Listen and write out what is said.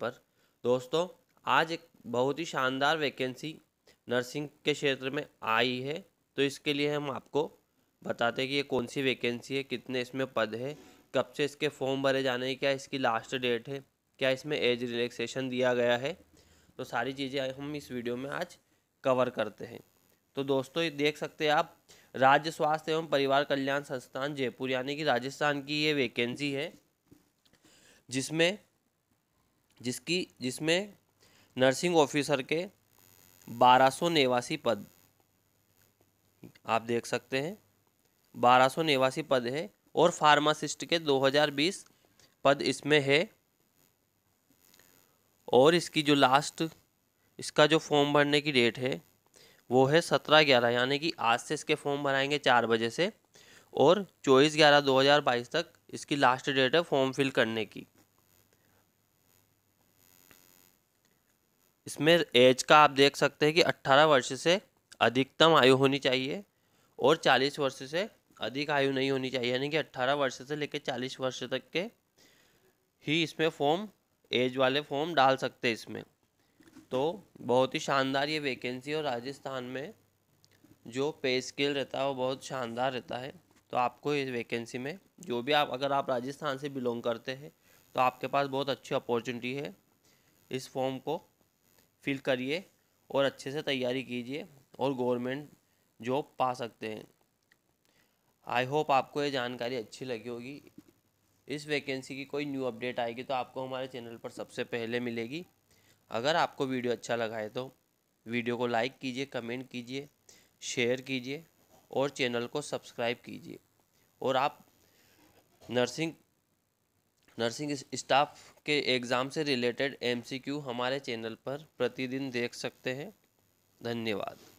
पर दोस्तों आज एक बहुत ही शानदार वैकेंसी नर्सिंग के क्षेत्र में आई है तो इसके लिए हम आपको बताते हैं कि ये कौन सी वैकेंसी है कितने इसमें पद है कब से इसके फॉर्म भरे जाने क्या इसकी लास्ट डेट है क्या इसमें एज रिलैक्सेशन दिया गया है तो सारी चीज़ें हम इस वीडियो में आज कवर करते हैं तो दोस्तों ये देख सकते हैं आप राज्य स्वास्थ्य एवं परिवार कल्याण संस्थान जयपुर यानी कि राजस्थान की ये वैकेंसी है जिसमें जिसकी जिसमें नर्सिंग ऑफिसर के बारह सौ नेवासी पद आप देख सकते हैं बारह सौ नेवासी पद है और फार्मासिस्ट के 2020 पद इसमें है और इसकी जो लास्ट इसका जो फॉर्म भरने की डेट है वो है सत्रह ग्यारह यानी कि आज से इसके फॉर्म भराएंगे चार बजे से और चौबीस ग्यारह दो हज़ार बाईस तक इसकी लास्ट डेट है फॉर्म फिल करने की इसमें एज का आप देख सकते हैं कि 18 वर्ष से अधिकतम आयु होनी चाहिए और 40 वर्ष से अधिक आयु नहीं होनी चाहिए यानी कि 18 वर्ष से लेकर 40 वर्ष तक के ही इसमें फॉर्म एज वाले फॉर्म डाल सकते हैं इसमें तो बहुत ही शानदार ये वैकेंसी और राजस्थान में जो पे स्केल रहता है वो बहुत शानदार रहता है तो आपको इस वैकेंसी में जो भी आप अगर आप राजस्थान से बिलोंग करते हैं तो आपके पास बहुत अच्छी अपॉर्चुनिटी है इस फॉर्म को फिल करिए और अच्छे से तैयारी कीजिए और गवर्नमेंट जॉब पा सकते हैं आई होप आपको ये जानकारी अच्छी लगी होगी इस वैकेंसी की कोई न्यू अपडेट आएगी तो आपको हमारे चैनल पर सबसे पहले मिलेगी अगर आपको वीडियो अच्छा लगा है तो वीडियो को लाइक कीजिए कमेंट कीजिए शेयर कीजिए और चैनल को सब्सक्राइब कीजिए और आप नर्सिंग नर्सिंग स्टाफ के एग्ज़ाम से रिलेटेड एमसीक्यू हमारे चैनल पर प्रतिदिन देख सकते हैं धन्यवाद